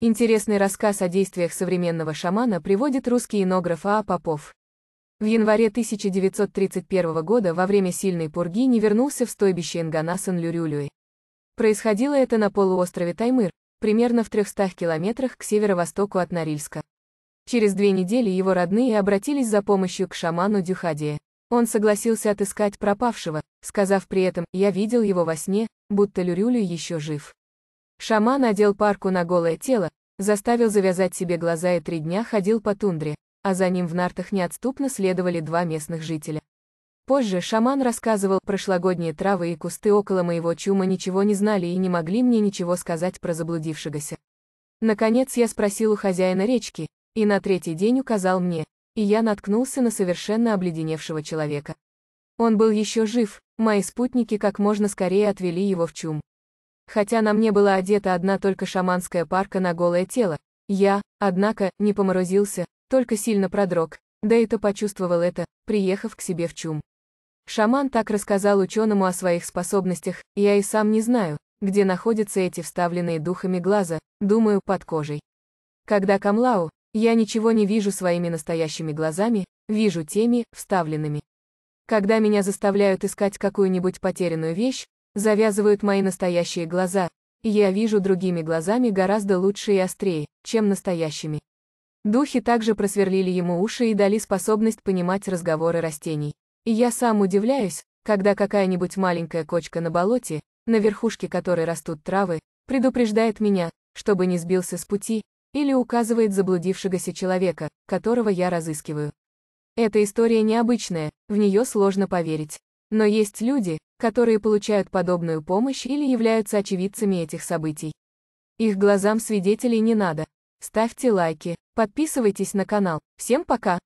Интересный рассказ о действиях современного шамана приводит русский инограф А. Попов. В январе 1931 года во время сильной пурги не вернулся в стойбище Инганасан Люрюлюи. Происходило это на полуострове Таймыр, примерно в 300 километрах к северо-востоку от Норильска. Через две недели его родные обратились за помощью к шаману Дюхадия. Он согласился отыскать пропавшего, сказав при этом «я видел его во сне, будто Люрюлю еще жив». Шаман надел парку на голое тело, заставил завязать себе глаза и три дня ходил по тундре, а за ним в нартах неотступно следовали два местных жителя. Позже шаман рассказывал, прошлогодние травы и кусты около моего чума ничего не знали и не могли мне ничего сказать про заблудившегося. Наконец я спросил у хозяина речки, и на третий день указал мне, и я наткнулся на совершенно обледеневшего человека. Он был еще жив, мои спутники как можно скорее отвели его в чум. Хотя на мне была одета одна только шаманская парка на голое тело, я, однако, не поморозился, только сильно продрог, да и то почувствовал это, приехав к себе в чум. Шаман так рассказал ученому о своих способностях, я и сам не знаю, где находятся эти вставленные духами глаза, думаю, под кожей. Когда камлау, я ничего не вижу своими настоящими глазами, вижу теми, вставленными. Когда меня заставляют искать какую-нибудь потерянную вещь, завязывают мои настоящие глаза, и я вижу другими глазами гораздо лучше и острее, чем настоящими. Духи также просверлили ему уши и дали способность понимать разговоры растений. И я сам удивляюсь, когда какая-нибудь маленькая кочка на болоте, на верхушке которой растут травы, предупреждает меня, чтобы не сбился с пути, или указывает заблудившегося человека, которого я разыскиваю. Эта история необычная, в нее сложно поверить. Но есть люди, которые получают подобную помощь или являются очевидцами этих событий. Их глазам свидетелей не надо. Ставьте лайки, подписывайтесь на канал. Всем пока!